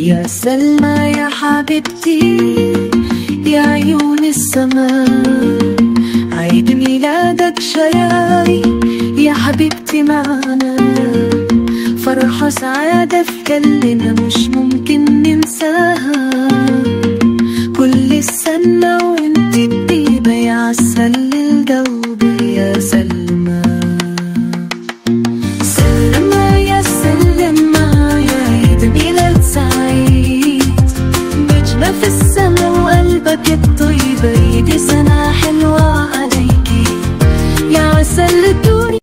يا سلمى يا حبيبتي يا عيون السماء عيد ميلادك شياي يا حبيبتي معنا فرحة سعادة في كلنا مش ممكن ننساها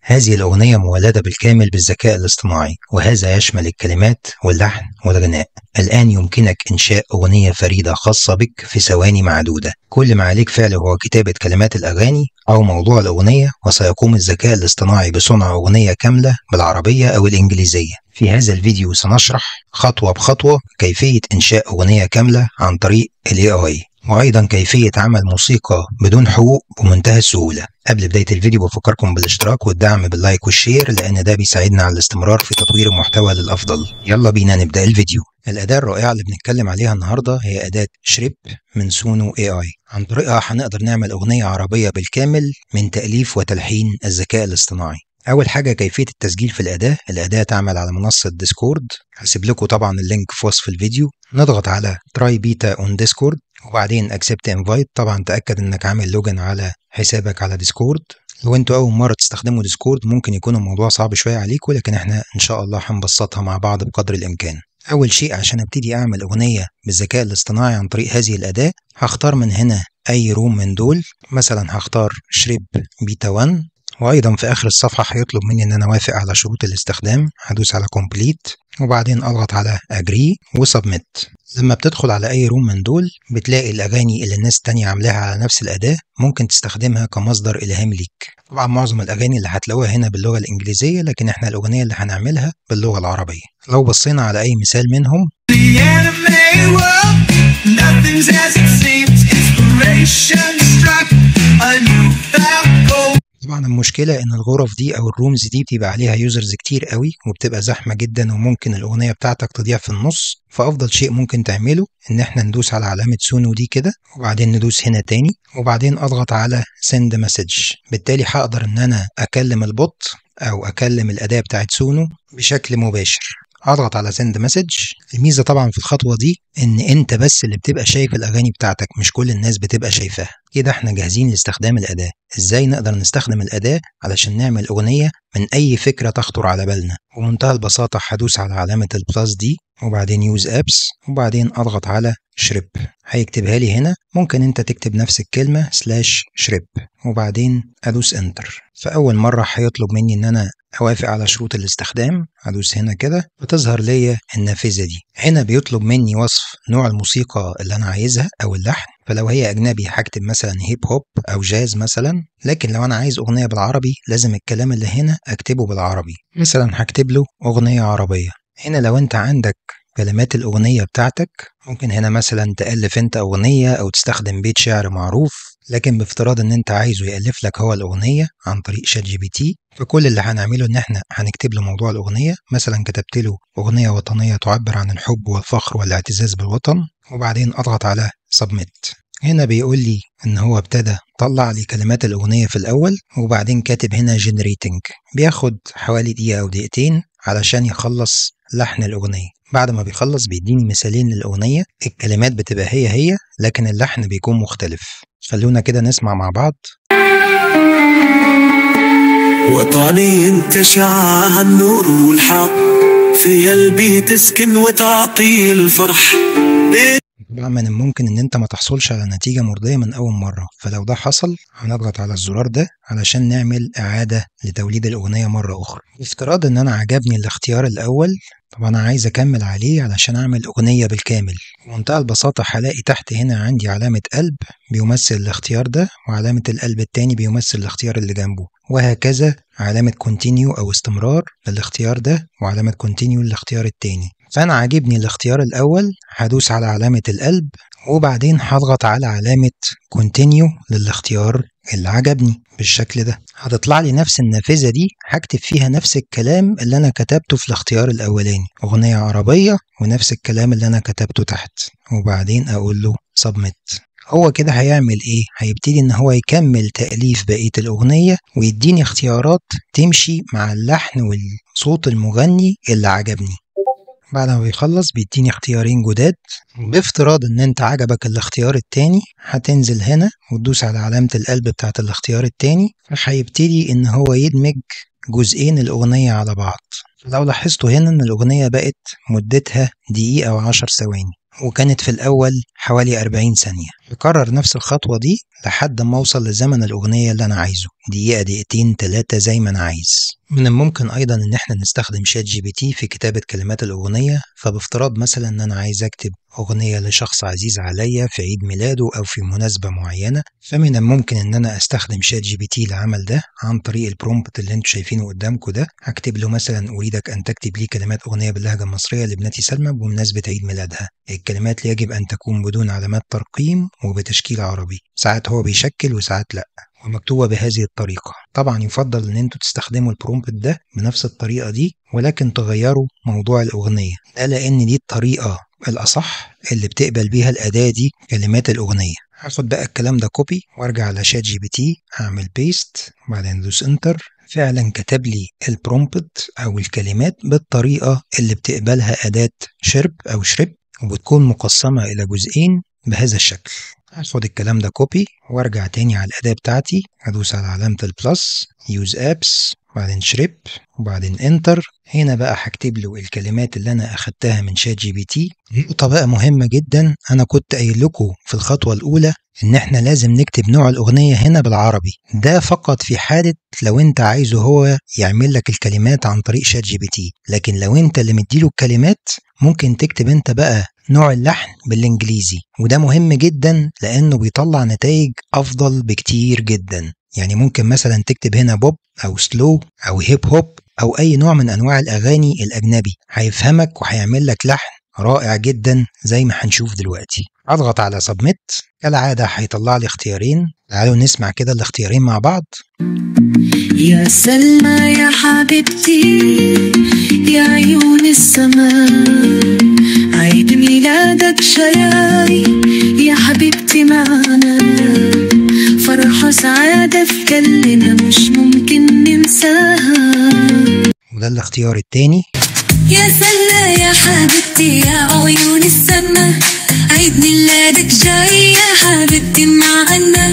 هذه الأغنية مولدة بالكامل بالذكاء الاصطناعي وهذا يشمل الكلمات واللحن والغناء الآن يمكنك إنشاء أغنية فريدة خاصة بك في ثواني معدودة كل ما عليك فعله هو كتابة كلمات الأغاني أو موضوع الأغنية وسيقوم الذكاء الاصطناعي بصنع أغنية كاملة بالعربية أو الإنجليزية في هذا الفيديو سنشرح خطوة بخطوة كيفية إنشاء أغنية كاملة عن طريق الـ AI وأيضا كيفية عمل موسيقى بدون حقوق بمنتهى السهولة قبل بداية الفيديو بفكركم بالاشتراك والدعم باللايك والشير لأن ده بيساعدنا على الاستمرار في تطوير المحتوى للأفضل يلا بينا نبدأ الفيديو الأداة الرائعة اللي بنتكلم عليها النهاردة هي أداة شريب من سونو اي اي عن طريقها هنقدر نعمل أغنية عربية بالكامل من تأليف وتلحين الذكاء الاصطناعي أول حاجة كيفية التسجيل في الأداة، الأداة تعمل على منصة ديسكورد، هسيب لكم طبعا اللينك في وصف الفيديو، نضغط على تراي بيتا اون ديسكورد، وبعدين اكسبت انفايت طبعا تاكد انك عامل لوجن على حسابك على ديسكورد لو انتوا اول مره تستخدموا ديسكورد ممكن يكون الموضوع صعب شويه عليكم لكن احنا ان شاء الله هنبسطها مع بعض بقدر الامكان اول شيء عشان ابتدي اعمل اغنيه بالذكاء الاصطناعي عن طريق هذه الاداه هختار من هنا اي روم من دول مثلا هختار شريب بيتا 1 وايضا في اخر الصفحه هيطلب مني ان انا اوافق على شروط الاستخدام هدوس على كومبليت وبعدين اضغط على اجري وسبميت لما بتدخل على اي روم من دول بتلاقي الاغاني اللي الناس التانية عاملاها على نفس الاداه ممكن تستخدمها كمصدر الهام ليك طبعا معظم الاغاني اللي هتلاقوها هنا باللغه الانجليزيه لكن احنا الاغنيه اللي هنعملها باللغه العربيه لو بصينا على اي مثال منهم Nothing's as it seems, inspiration struck طبعا المشكلة إن الغرف دي أو الرومز دي بتبقى عليها يوزرز كتير قوي وبتبقى زحمة جدا وممكن الأغنية بتاعتك تضيع في النص فأفضل شيء ممكن تعمله إن إحنا ندوس على علامة سونو دي كده وبعدين ندوس هنا تاني وبعدين أضغط على سند مسج بالتالي هقدر إن أنا أكلم البوت أو أكلم الأداة بتاعت سونو بشكل مباشر اضغط على سند مسج الميزه طبعا في الخطوه دي ان انت بس اللي بتبقى شايف الاغاني بتاعتك مش كل الناس بتبقى شايفاها كده احنا جاهزين لاستخدام الاداه ازاي نقدر نستخدم الاداه علشان نعمل اغنيه من اي فكره تخطر على بالنا بمنتهى البساطه هدوس على علامه البلس دي وبعدين يوز ابس وبعدين اضغط على شريب هيكتبها لي هنا ممكن انت تكتب نفس الكلمه سلاش شريب وبعدين ادوس انتر فاول مره هيطلب مني ان انا أوافق على شروط الاستخدام أدوس هنا كده وتظهر ليا النافذة دي هنا بيطلب مني وصف نوع الموسيقى اللي أنا عايزها أو اللحن فلو هي أجنبي هكتب مثلا هيب هوب أو جاز مثلا لكن لو أنا عايز أغنية بالعربي لازم الكلام اللي هنا أكتبه بالعربي مثلا هكتب له أغنية عربية هنا لو أنت عندك كلمات الأغنية بتاعتك ممكن هنا مثلا تألف أنت أغنية أو تستخدم بيت شعر معروف لكن بافتراض ان انت عايزه يالف لك هو الاغنيه عن طريق شات جي بي تي فكل اللي هنعمله ان احنا هنكتب له موضوع الاغنيه مثلا كتبت له اغنيه وطنيه تعبر عن الحب والفخر والاعتزاز بالوطن وبعدين اضغط على سبميت هنا بيقول لي ان هو ابتدى طلع لي كلمات الاغنيه في الاول وبعدين كاتب هنا جنريتنج بياخد حوالي دقيقه او دقيقتين علشان يخلص لحن الاغنيه بعد ما بيخلص بيديني مثالين للاغنيه الكلمات بتبقى هي هي لكن اللحن بيكون مختلف خلونا كده نسمع مع بعض وطني شعاع النور والحق في قلبي تسكن وتعطي الفرح بقى من الممكن ان انت ما تحصلش على نتيجة مرضية من اول مرة فلو ده حصل هنضغط على الزرار ده علشان نعمل اعادة لتوليد الاغنية مرة اخرى افتراض ان انا عجبني الاختيار الاول طب انا عايز اكمل عليه علشان اعمل اغنية بالكامل بمنتهى البساطة هلاقي تحت هنا عندي علامة قلب بيمثل الاختيار ده وعلامة القلب التاني بيمثل الاختيار اللي جنبه وهكذا علامة كونتينيو أو استمرار للاختيار ده وعلامة كونتينيو للاختيار التاني فأنا عاجبني الاختيار الأول هدوس على علامة القلب وبعدين هضغط على علامة كونتينيو للاختيار اللي عجبني بالشكل ده هتطلع لي نفس النافذة دي هكتب فيها نفس الكلام اللي أنا كتبته في الاختيار الأولاني أغنية عربية ونفس الكلام اللي أنا كتبته تحت وبعدين أقول له سبمت هو كده هيعمل ايه هيبتدي ان هو يكمل تأليف بقية الأغنية ويديني اختيارات تمشي مع اللحن والصوت المغني اللي عجبني بعد ما بيخلص بيديني اختيارين جداد بافتراض ان انت عجبك الاختيار التاني هتنزل هنا وتدوس على علامة القلب بتاعت الاختيار التاني هيبتدي ان هو يدمج جزئين الأغنية على بعض لو لاحظتوا هنا ان الأغنية بقت مدتها دقيقة وعشر ثواني وكانت في الأول حوالي أربعين ثانية هكرر نفس الخطوة دي لحد ما أوصل لزمن الأغنية اللي أنا عايزه دقيقة دقيقتين تلاتة زي ما أنا عايز من الممكن أيضا إن إحنا نستخدم شات جي بي تي في كتابة كلمات الأغنية فبافتراض مثلا إن أنا عايز أكتب أغنية لشخص عزيز عليا في عيد ميلاده أو في مناسبة معينة فمن الممكن إن أنا أستخدم شات جي بي تي لعمل ده عن طريق البرومبت اللي أنتوا شايفينه قدامكم ده هكتب له مثلا أريدك أن تكتب لي كلمات أغنية باللهجة المصرية لابنتي سلمى بمناسبة عيد ميلادها الكلمات يجب أن تكون بدون علامات ترقيم وبتشكيل عربي ساعات هو بيشكل وساعات لأ ومكتوبة بهذه الطريقة طبعا يفضل ان انتوا تستخدموا البرومبت ده بنفس الطريقة دي ولكن تغيروا موضوع الأغنية ده لأن دي الطريقة الأصح اللي بتقبل بيها الأداة دي كلمات الأغنية هاخد بقى الكلام ده كوبي وارجع على شات جي بي تي اعمل بيست وبعدين دوس انتر فعلا كتب لي البرومبت او الكلمات بالطريقه اللي بتقبلها اداه شرب او شرب وبتكون مقسمه الى جزئين بهذا الشكل هاخد الكلام ده كوبي وارجع تاني على الأداة بتاعتي هدوس على علامة البلس يوز ابس وبعدين شريب وبعدين انتر هنا بقى هكتب له الكلمات اللي انا اخدتها من شات جي بي تي نقطه بقى مهمه جدا انا كنت قايل لكم في الخطوه الاولى ان احنا لازم نكتب نوع الاغنيه هنا بالعربي ده فقط في حاله لو انت عايزه هو يعمل لك الكلمات عن طريق شات جي بي تي لكن لو انت اللي مديله الكلمات ممكن تكتب انت بقى نوع اللحن بالانجليزي وده مهم جدا لانه بيطلع نتائج افضل بكتير جدا يعني ممكن مثلا تكتب هنا بوب أو سلو أو هيب هوب أو أي نوع من أنواع الأغاني الأجنبي هيفهمك وهيعمل لك لحن رائع جدا زي ما هنشوف دلوقتي أضغط على سبميت كالعادة هيطلع لي اختيارين تعالوا نسمع كده الاختيارين مع بعض يا سلمى يا حبيبتي يا عيون السماء عيد ميلادك شياي يا حبيبتي معنا فرحة سعادة في كلنا مش ممكن ننساها وده الاختيار التاني يا سلا يا حبيبتي يا عيون السما عيد ميلادك جاي يا حبيبتي معنا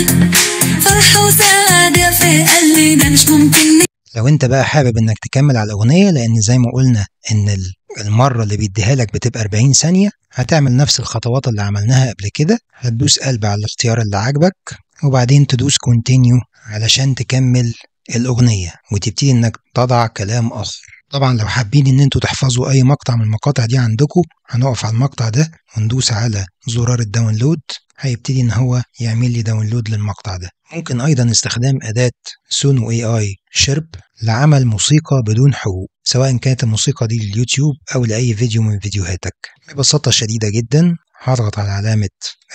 فرحة وسعادة في قلبنا مش ممكن لو انت بقى حابب انك تكمل على الاغنيه لان زي ما قلنا ان المره اللي بيديها لك بتبقى 40 ثانيه هتعمل نفس الخطوات اللي عملناها قبل كده هتدوس قلب على الاختيار اللي عاجبك وبعدين تدوس كونتينيو علشان تكمل الأغنية وتبتدي إنك تضع كلام آخر طبعا لو حابين إن انتوا تحفظوا أي مقطع من المقاطع دي عندكوا هنقف على المقطع ده وندوس على زرار الداونلود هيبتدي إن هو يعمل لي داونلود للمقطع ده ممكن أيضا استخدام أداة سونو اي اي شرب لعمل موسيقى بدون حقوق سواء كانت الموسيقى دي لليوتيوب أو لأي فيديو من فيديوهاتك ببساطة شديدة جدا هضغط على علامة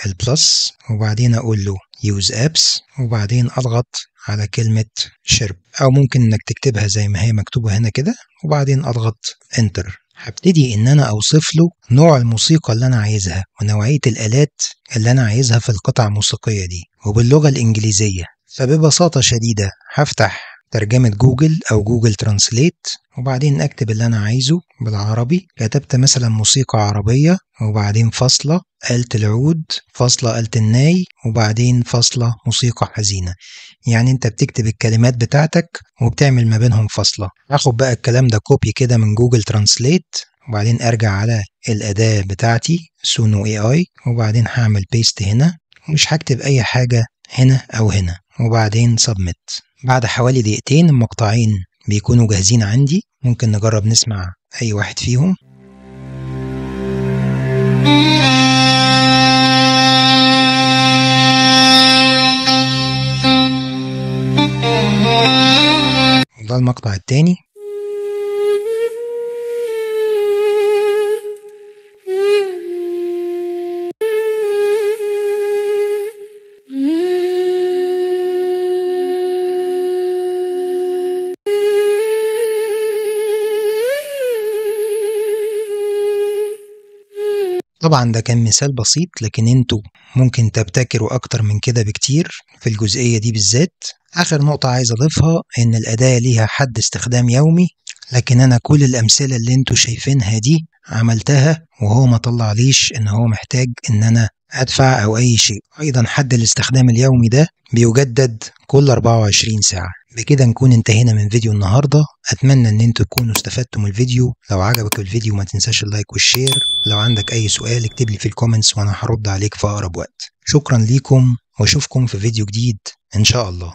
البلس وبعدين أقول له يوز أبس وبعدين أضغط على كلمة شرب أو ممكن إنك تكتبها زي ما هي مكتوبة هنا كده وبعدين أضغط انتر هبتدي إن أنا أوصف له نوع الموسيقى اللي أنا عايزها ونوعية الآلات اللي أنا عايزها في القطع الموسيقية دي وباللغة الإنجليزية فببساطة شديدة هفتح ترجمة جوجل أو جوجل ترانسليت وبعدين أكتب اللي أنا عايزه بالعربي كتبت مثلا موسيقى عربية وبعدين فاصلة آلة العود فاصلة آلة الناي وبعدين فاصلة موسيقى حزينة يعني أنت بتكتب الكلمات بتاعتك وبتعمل ما بينهم فاصلة هاخد بقى الكلام ده كوبي كده من جوجل ترانسليت وبعدين أرجع على الأداة بتاعتي سونو اي اي وبعدين هعمل بيست هنا مش هكتب أي حاجة هنا أو هنا وبعدين سبميت بعد حوالي دقيقتين المقطعين بيكونوا جاهزين عندي ممكن نجرب نسمع أي واحد فيهم ده المقطع الثاني طبعا ده كان مثال بسيط لكن انتوا ممكن تبتكروا اكتر من كده بكتير في الجزئية دي بالذات اخر نقطة عايز اضيفها ان الاداة ليها حد استخدام يومي لكن انا كل الامثلة اللي انتوا شايفينها دي عملتها وهو ما طلعليش ان هو محتاج ان انا أدفع أو أي شيء أيضا حد الاستخدام اليومي ده بيجدد كل 24 ساعة بكده نكون انتهينا من فيديو النهاردة أتمنى أن انتوا تكونوا استفدتم من الفيديو لو عجبك الفيديو ما تنساش اللايك والشير لو عندك أي سؤال اكتب لي في الكومنتس وأنا هرد عليك في أقرب وقت شكرا ليكم وأشوفكم في فيديو جديد إن شاء الله